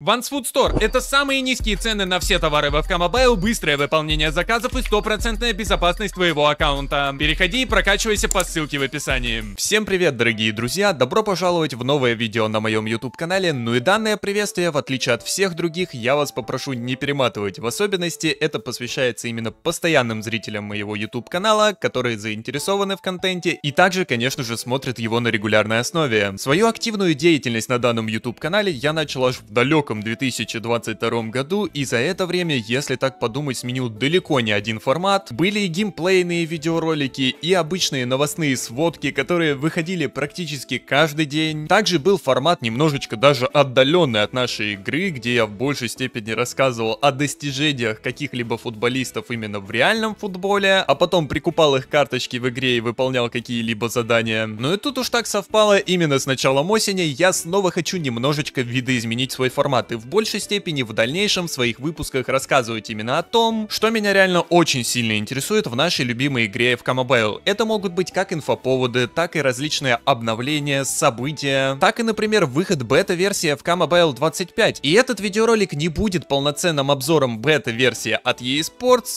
Ванс Store – это самые низкие цены на все товары в FK Mobile, быстрое выполнение заказов и стопроцентная безопасность твоего аккаунта. Переходи и прокачивайся по ссылке в описании. Всем привет, дорогие друзья! Добро пожаловать в новое видео на моем YouTube канале. Ну и данное приветствие, в отличие от всех других, я вас попрошу не перематывать. В особенности это посвящается именно постоянным зрителям моего YouTube канала, которые заинтересованы в контенте и также, конечно же, смотрят его на регулярной основе. Свою активную деятельность на данном YouTube канале я начал аж в далеком далеком 2022 году, и за это время, если так подумать, сменил далеко не один формат. Были и геймплейные видеоролики, и обычные новостные сводки, которые выходили практически каждый день. Также был формат немножечко даже отдаленный от нашей игры, где я в большей степени рассказывал о достижениях каких-либо футболистов именно в реальном футболе, а потом прикупал их карточки в игре и выполнял какие-либо задания. Но ну и тут уж так совпало, именно с началом осени я снова хочу немножечко видоизменить свой формат формат и в большей степени в дальнейшем в своих выпусках рассказывать именно о том, что меня реально очень сильно интересует в нашей любимой игре в Mobile. Это могут быть как инфоповоды, так и различные обновления, события, так и, например, выход бета-версии в Mobile 25. И этот видеоролик не будет полноценным обзором бета-версии от EA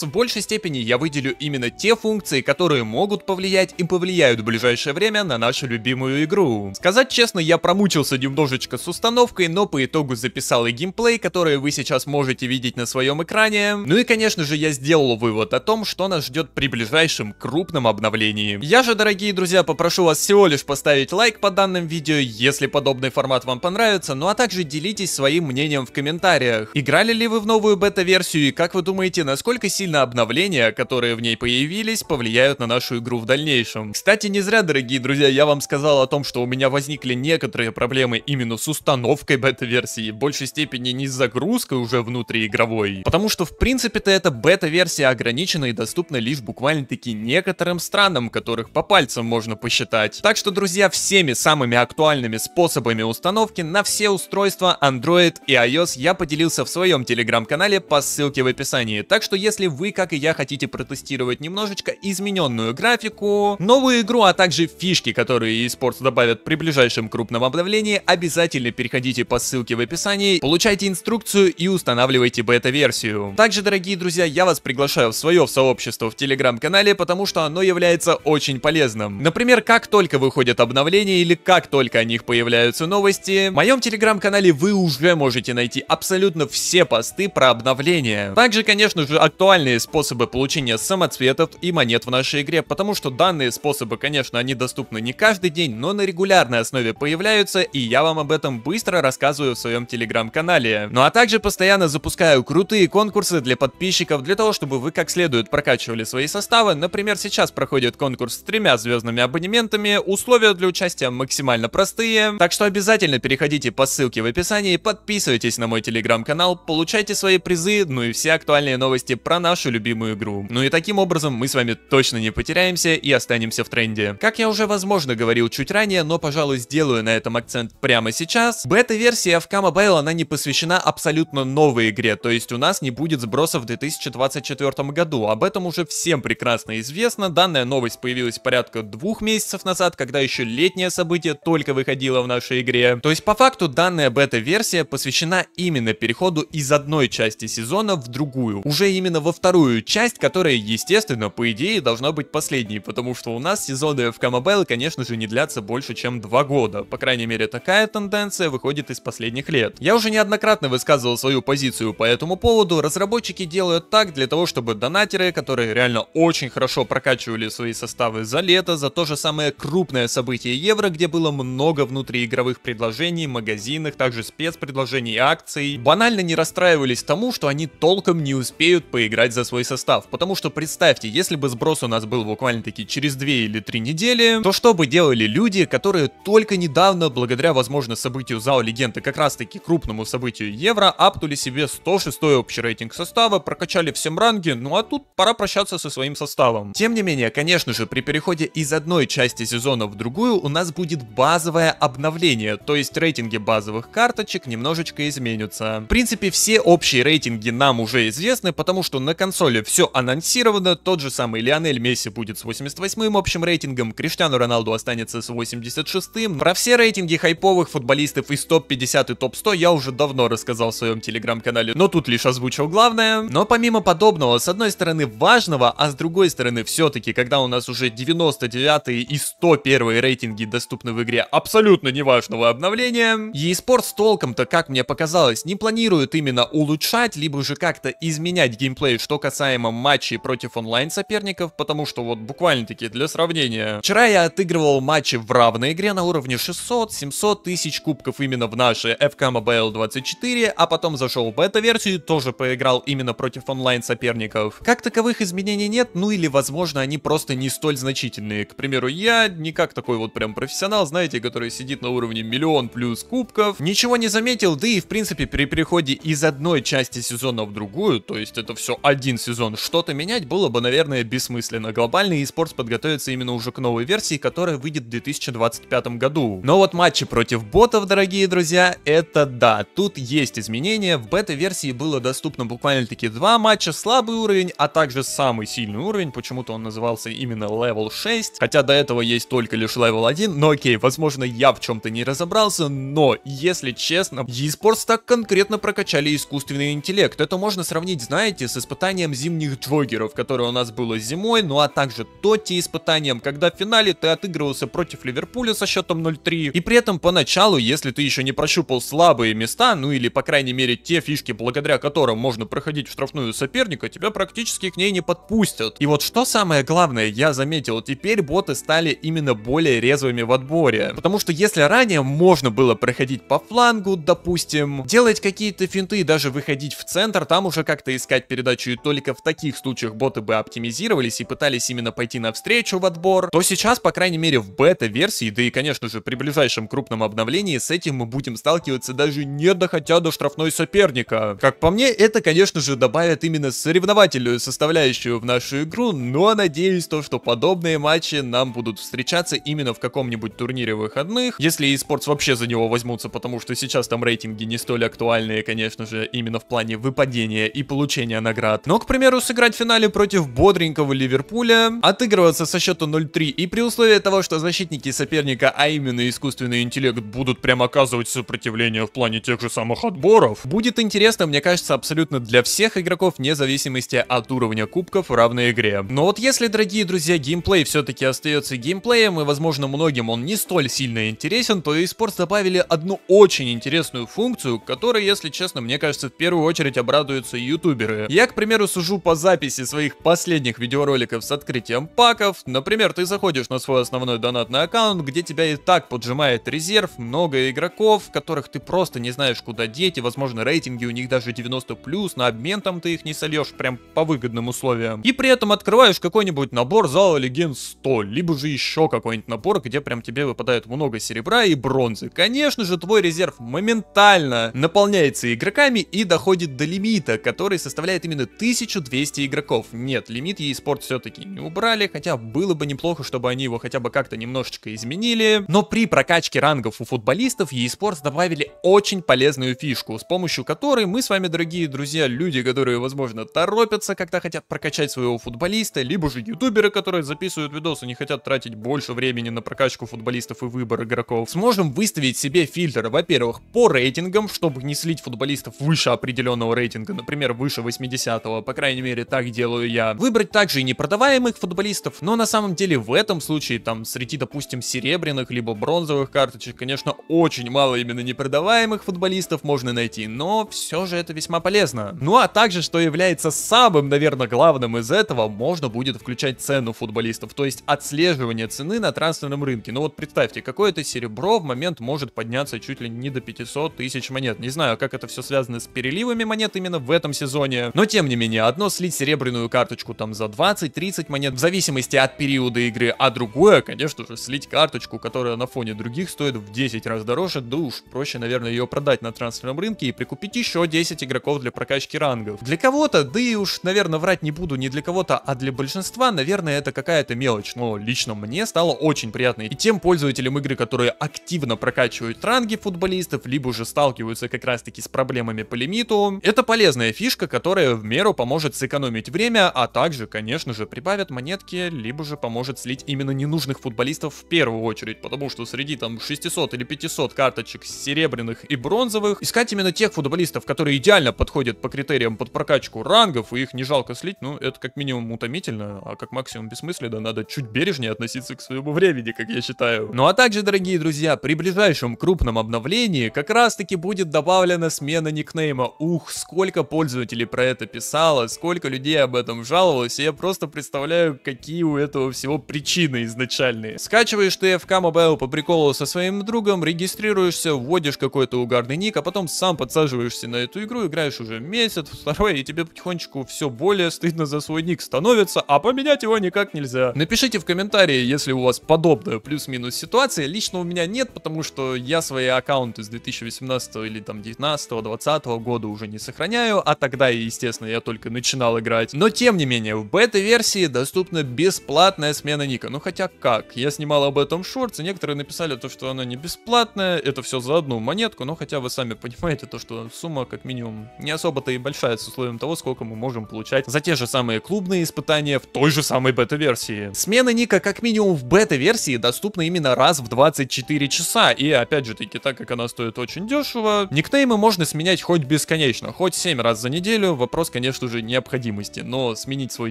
в большей степени я выделю именно те функции, которые могут повлиять и повлияют в ближайшее время на нашу любимую игру. Сказать честно, я промучился немножечко с установкой, но по итогу записал описал и геймплей, который вы сейчас можете видеть на своем экране. Ну и, конечно же, я сделал вывод о том, что нас ждет при ближайшем крупном обновлении. Я же, дорогие друзья, попрошу вас всего лишь поставить лайк по данным видео, если подобный формат вам понравится, ну а также делитесь своим мнением в комментариях. Играли ли вы в новую бета-версию и как вы думаете, насколько сильно обновления, которые в ней появились, повлияют на нашу игру в дальнейшем? Кстати, не зря, дорогие друзья, я вам сказал о том, что у меня возникли некоторые проблемы именно с установкой бета-версии. Больше большей степени не с загрузкой уже внутриигровой, потому что в принципе-то эта бета-версия ограничена и доступна лишь буквально-таки некоторым странам, которых по пальцам можно посчитать. Так что, друзья, всеми самыми актуальными способами установки на все устройства Android и iOS я поделился в своем телеграм-канале по ссылке в описании. Так что если вы, как и я, хотите протестировать немножечко измененную графику, новую игру, а также фишки, которые eSports добавят при ближайшем крупном обновлении, обязательно переходите по ссылке в описании компании, получайте инструкцию и устанавливайте бета-версию. Также, дорогие друзья, я вас приглашаю в свое сообщество в телеграм-канале, потому что оно является очень полезным. Например, как только выходят обновления или как только о них появляются новости, в моем телеграм-канале вы уже можете найти абсолютно все посты про обновления. Также, конечно же, актуальные способы получения самоцветов и монет в нашей игре, потому что данные способы, конечно, они доступны не каждый день, но на регулярной основе появляются, и я вам об этом быстро рассказываю в своем телеграм-канале телеграм-канале. Ну а также постоянно запускаю крутые конкурсы для подписчиков, для того, чтобы вы как следует прокачивали свои составы. Например, сейчас проходит конкурс с тремя звездными абонементами, условия для участия максимально простые, так что обязательно переходите по ссылке в описании, подписывайтесь на мой телеграм-канал, получайте свои призы, ну и все актуальные новости про нашу любимую игру. Ну и таким образом мы с вами точно не потеряемся и останемся в тренде. Как я уже возможно говорил чуть ранее, но пожалуй сделаю на этом акцент прямо сейчас, бета-версия FK Mobile она она не посвящена абсолютно новой игре, то есть у нас не будет сброса в 2024 году. Об этом уже всем прекрасно известно, данная новость появилась порядка двух месяцев назад, когда еще летнее событие только выходило в нашей игре. То есть по факту данная бета-версия посвящена именно переходу из одной части сезона в другую, уже именно во вторую часть, которая, естественно, по идее должна быть последней, потому что у нас сезоны в Камабелл, конечно же, не длятся больше, чем два года. По крайней мере, такая тенденция выходит из последних лет. Я уже уже неоднократно высказывал свою позицию по этому поводу, разработчики делают так для того, чтобы донатеры, которые реально очень хорошо прокачивали свои составы за лето, за то же самое крупное событие Евро, где было много внутриигровых предложений, магазинах, также спецпредложений и акций, банально не расстраивались тому, что они толком не успеют поиграть за свой состав. Потому что представьте, если бы сброс у нас был буквально-таки через 2 или 3 недели, то что бы делали люди, которые только недавно, благодаря, возможно, событию Зао Легенды, как раз-таки крупно крупному событию Евро, апнули себе 106 общий рейтинг состава, прокачали всем ранги, ну а тут пора прощаться со своим составом. Тем не менее, конечно же, при переходе из одной части сезона в другую у нас будет базовое обновление, то есть рейтинги базовых карточек немножечко изменятся. В принципе, все общие рейтинги нам уже известны, потому что на консоли все анонсировано, тот же самый Лионель Месси будет с 88-м общим рейтингом, Криштиану Роналду останется с 86-м. Про все рейтинги хайповых футболистов из топ-50 и топ-100 я уже давно рассказал в своем телеграм-канале, но тут лишь озвучил главное. Но помимо подобного, с одной стороны важного, а с другой стороны все-таки, когда у нас уже 99 и 101 рейтинги доступны в игре абсолютно неважного обновления, eSports толком-то, как мне показалось, не планируют именно улучшать, либо же как-то изменять геймплей, что касаемо матчей против онлайн соперников, потому что вот буквально-таки для сравнения. Вчера я отыгрывал матчи в равной игре на уровне 600-700 тысяч кубков именно в нашей FK Mobile Mobile 24, а потом зашел в бета-версию, тоже поиграл именно против онлайн-соперников. Как таковых изменений нет, ну или, возможно, они просто не столь значительные. К примеру, я не как такой вот прям профессионал, знаете, который сидит на уровне миллион плюс кубков, ничего не заметил, да и, в принципе, при переходе из одной части сезона в другую, то есть это все один сезон, что-то менять было бы, наверное, бессмысленно. Глобальный eSports подготовится именно уже к новой версии, которая выйдет в 2025 году. Но вот матчи против ботов, дорогие друзья, это да, тут есть изменения, в бета-версии было доступно буквально-таки два матча, слабый уровень, а также самый сильный уровень, почему-то он назывался именно Level 6, хотя до этого есть только лишь Level 1, но окей, возможно я в чем-то не разобрался, но если честно, eSports так конкретно прокачали искусственный интеллект, это можно сравнить, знаете, с испытанием зимних джогеров, которое у нас было зимой, ну а также Тоти испытанием, когда в финале ты отыгрывался против Ливерпуля со счетом 0-3, и при этом поначалу, если ты еще не прощупал слабые места, ну или, по крайней мере, те фишки, благодаря которым можно проходить в штрафную соперника, тебя практически к ней не подпустят. И вот что самое главное, я заметил, теперь боты стали именно более резвыми в отборе. Потому что если ранее можно было проходить по флангу, допустим, делать какие-то финты и даже выходить в центр, там уже как-то искать передачу, и только в таких случаях боты бы оптимизировались и пытались именно пойти навстречу в отбор, то сейчас, по крайней мере, в бета-версии, да и, конечно же, при ближайшем крупном обновлении с этим мы будем сталкиваться даже не доходя до штрафной соперника. Как по мне, это, конечно же, добавит именно соревновательную составляющую в нашу игру, но надеюсь то, что подобные матчи нам будут встречаться именно в каком-нибудь турнире выходных, если eSports вообще за него возьмутся, потому что сейчас там рейтинги не столь актуальные, конечно же, именно в плане выпадения и получения наград. Но, к примеру, сыграть в финале против бодренького Ливерпуля, отыгрываться со счету 0-3 и при условии того, что защитники соперника, а именно искусственный интеллект, будут прям оказывать сопротивление в плане тех же самых отборов. Будет интересно, мне кажется, абсолютно для всех игроков, вне зависимости от уровня кубков в равной игре. Но вот если, дорогие друзья, геймплей все-таки остается геймплеем, и, возможно, многим он не столь сильно интересен, то eSports добавили одну очень интересную функцию, которая если честно, мне кажется, в первую очередь обрадуются ютуберы. Я, к примеру, сужу по записи своих последних видеороликов с открытием паков. Например, ты заходишь на свой основной донатный аккаунт, где тебя и так поджимает резерв, много игроков, которых ты просто не знаешь, куда деть, и, возможно, рейтинги у них даже 90 плюс, на обмен там ты их не сольешь прям по выгодным условиям. И при этом открываешь какой-нибудь набор зала легенд 100, либо же еще какой-нибудь набор, где прям тебе выпадает много серебра и бронзы. Конечно же, твой резерв моментально наполняется игроками и доходит до лимита, который составляет именно 1200 игроков. Нет, лимит и спорт все-таки не убрали, хотя было бы неплохо, чтобы они его хотя бы как-то немножечко изменили. Но при прокачке рангов у футболистов e-спорт добавили очень очень полезную фишку, с помощью которой мы с вами, дорогие друзья, люди, которые, возможно, торопятся, когда хотят прокачать своего футболиста, либо же ютуберы, которые записывают видосы, не хотят тратить больше времени на прокачку футболистов и выбор игроков, сможем выставить себе фильтр, во-первых, по рейтингам, чтобы не слить футболистов выше определенного рейтинга, например, выше 80-го, по крайней мере, так делаю я. Выбрать также и непродаваемых футболистов, но на самом деле в этом случае, там, среди, допустим, серебряных, либо бронзовых карточек, конечно, очень мало именно непродаваемых новых футболистов можно найти, но все же это весьма полезно. Ну а также, что является самым, наверное, главным из этого, можно будет включать цену футболистов, то есть отслеживание цены на трансферном рынке. Ну вот представьте, какое-то серебро в момент может подняться чуть ли не до 500 тысяч монет. Не знаю, как это все связано с переливами монет именно в этом сезоне, но тем не менее, одно слить серебряную карточку там за 20-30 монет, в зависимости от периода игры, а другое, конечно же, слить карточку, которая на фоне других стоит в 10 раз дороже, да уж проще, наверное, ее продать на трансферном рынке и прикупить еще 10 игроков для прокачки рангов. Для кого-то, да и уж, наверное, врать не буду не для кого-то, а для большинства, наверное, это какая-то мелочь, но лично мне стало очень приятно и тем пользователям игры, которые активно прокачивают ранги футболистов, либо уже сталкиваются как раз-таки с проблемами по лимиту. Это полезная фишка, которая в меру поможет сэкономить время, а также, конечно же, прибавят монетки, либо же поможет слить именно ненужных футболистов в первую очередь, потому что среди там 600 или 500 карточек серебряных и бронзовых. Искать именно тех футболистов, которые идеально подходят по критериям под прокачку рангов, и их не жалко слить, ну, это как минимум утомительно, а как максимум бессмысленно. Надо чуть бережнее относиться к своему времени, как я считаю. Ну а также, дорогие друзья, при ближайшем крупном обновлении как раз-таки будет добавлена смена никнейма. Ух, сколько пользователей про это писало, сколько людей об этом жаловалось, и я просто представляю, какие у этого всего причины изначальные. Скачиваешь ты FK Mobile по приколу со своим другом, регистрируешься, вводишь какой-то угол угарный ник, а потом сам подсаживаешься на эту игру, играешь уже месяц, второй, и тебе потихонечку все более стыдно за свой ник становится, а поменять его никак нельзя. Напишите в комментарии, если у вас подобная плюс-минус ситуация. Лично у меня нет, потому что я свои аккаунты с 2018 или там 19 20 года уже не сохраняю, а тогда, естественно, я только начинал играть. Но тем не менее, в бета-версии доступна бесплатная смена ника. Ну хотя как, я снимал об этом шорт, и некоторые написали то, что она не бесплатная, это все за одну монетку, но хотя вы сами понимаете то, что сумма как минимум не особо-то и большая с условием того, сколько мы можем получать за те же самые клубные испытания в той же самой бета-версии. Смена ника как минимум в бета-версии доступна именно раз в 24 часа, и опять же таки, так как она стоит очень дешево, никнеймы можно сменять хоть бесконечно, хоть 7 раз за неделю, вопрос, конечно же, необходимости, но сменить свой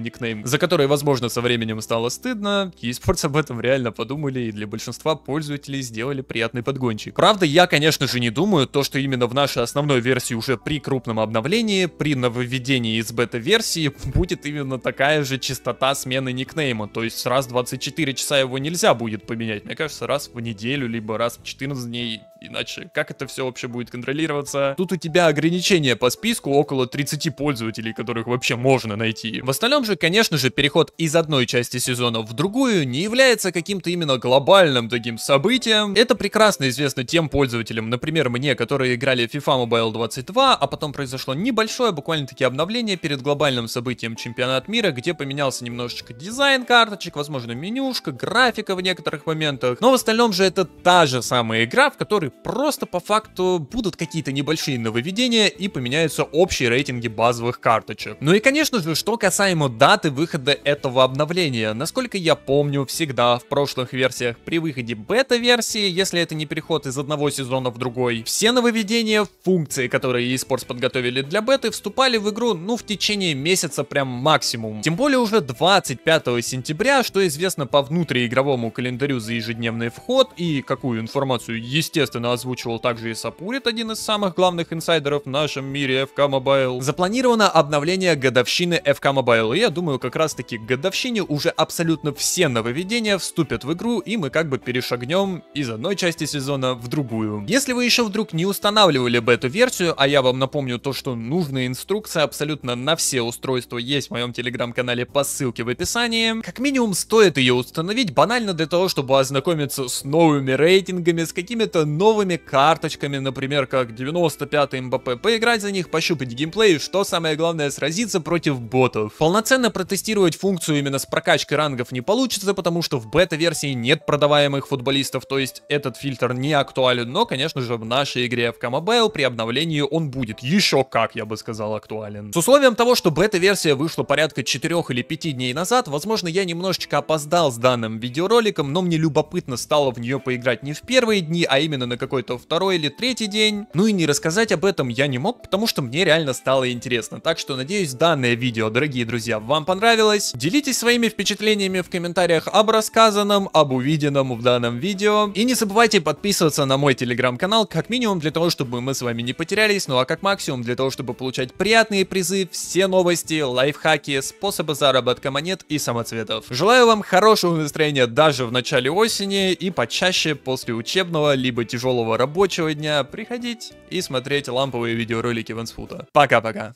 никнейм, за который, возможно, со временем стало стыдно, eSports об этом реально подумали и для большинства пользователей сделали приятный подгончик. Правда, я, конечно же, не думаю, думаю, то, что именно в нашей основной версии уже при крупном обновлении, при нововведении из бета-версии, будет именно такая же частота смены никнейма. То есть раз в 24 часа его нельзя будет поменять. Мне кажется, раз в неделю, либо раз в 14 дней Иначе как это все вообще будет контролироваться? Тут у тебя ограничение по списку около 30 пользователей, которых вообще можно найти. В остальном же, конечно же, переход из одной части сезона в другую не является каким-то именно глобальным таким событием. Это прекрасно известно тем пользователям, например, мне, которые играли FIFA Mobile 22, а потом произошло небольшое буквально-таки обновление перед глобальным событием чемпионат мира, где поменялся немножечко дизайн карточек, возможно, менюшка, графика в некоторых моментах. Но в остальном же это та же самая игра, в которой Просто по факту будут какие-то небольшие нововведения и поменяются общие рейтинги базовых карточек. Ну и конечно же, что касаемо даты выхода этого обновления. Насколько я помню, всегда в прошлых версиях при выходе бета-версии, если это не переход из одного сезона в другой, все нововведения, функции, которые eSports подготовили для беты, вступали в игру, ну, в течение месяца прям максимум. Тем более уже 25 сентября, что известно по внутриигровому календарю за ежедневный вход и какую информацию, естественно, собственно, озвучивал также и Сапурит, один из самых главных инсайдеров в нашем мире FK Mobile. Запланировано обновление годовщины FK Mobile, и я думаю, как раз таки к годовщине уже абсолютно все нововведения вступят в игру, и мы как бы перешагнем из одной части сезона в другую. Если вы еще вдруг не устанавливали бету-версию, а я вам напомню то, что нужная инструкция абсолютно на все устройства есть в моем телеграм-канале по ссылке в описании, как минимум стоит ее установить банально для того, чтобы ознакомиться с новыми рейтингами, с какими-то новыми новыми карточками, например, как 95-й МБП, поиграть за них, пощупать геймплей и, что самое главное, сразиться против ботов. Полноценно протестировать функцию именно с прокачкой рангов не получится, потому что в бета-версии нет продаваемых футболистов, то есть этот фильтр не актуален, но, конечно же, в нашей игре в Камабейл при обновлении он будет еще как, я бы сказал, актуален. С условием того, что бета-версия вышла порядка 4 или 5 дней назад, возможно, я немножечко опоздал с данным видеороликом, но мне любопытно стало в нее поиграть не в первые дни, а именно на какой-то второй или третий день. Ну и не рассказать об этом я не мог, потому что мне реально стало интересно. Так что надеюсь, данное видео, дорогие друзья, вам понравилось. Делитесь своими впечатлениями в комментариях об рассказанном, об увиденном в данном видео. И не забывайте подписываться на мой телеграм-канал, как минимум для того, чтобы мы с вами не потерялись, ну а как максимум для того, чтобы получать приятные призы, все новости, лайфхаки, способы заработка монет и самоцветов. Желаю вам хорошего настроения даже в начале осени и почаще после учебного либо тяжелого тяжелого рабочего дня приходить и смотреть ламповые видеоролики Вансфута. Пока-пока.